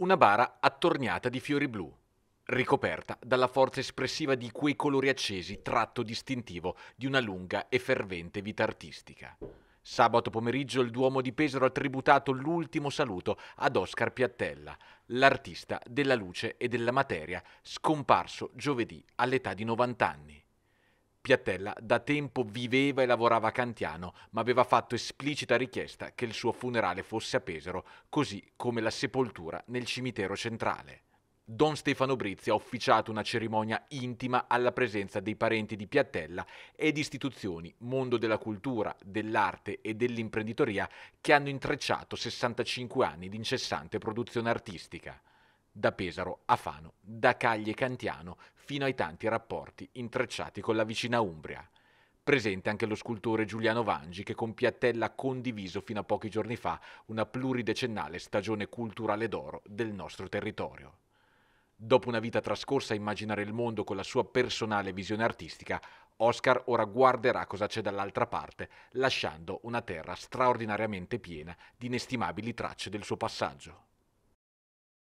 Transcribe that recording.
una bara attorniata di fiori blu, ricoperta dalla forza espressiva di quei colori accesi, tratto distintivo di una lunga e fervente vita artistica. Sabato pomeriggio il Duomo di Pesaro ha tributato l'ultimo saluto ad Oscar Piattella, l'artista della luce e della materia, scomparso giovedì all'età di 90 anni. Piattella da tempo viveva e lavorava a Cantiano, ma aveva fatto esplicita richiesta che il suo funerale fosse a Pesaro, così come la sepoltura nel cimitero centrale. Don Stefano Brizzi ha officiato una cerimonia intima alla presenza dei parenti di Piattella ed istituzioni, mondo della cultura, dell'arte e dell'imprenditoria che hanno intrecciato 65 anni di incessante produzione artistica. Da Pesaro a Fano, da Caglie Cantiano fino ai tanti rapporti intrecciati con la vicina Umbria. Presente anche lo scultore Giuliano Vangi che con Piattella ha condiviso fino a pochi giorni fa una pluridecennale stagione culturale d'oro del nostro territorio. Dopo una vita trascorsa a immaginare il mondo con la sua personale visione artistica, Oscar ora guarderà cosa c'è dall'altra parte, lasciando una terra straordinariamente piena di inestimabili tracce del suo passaggio.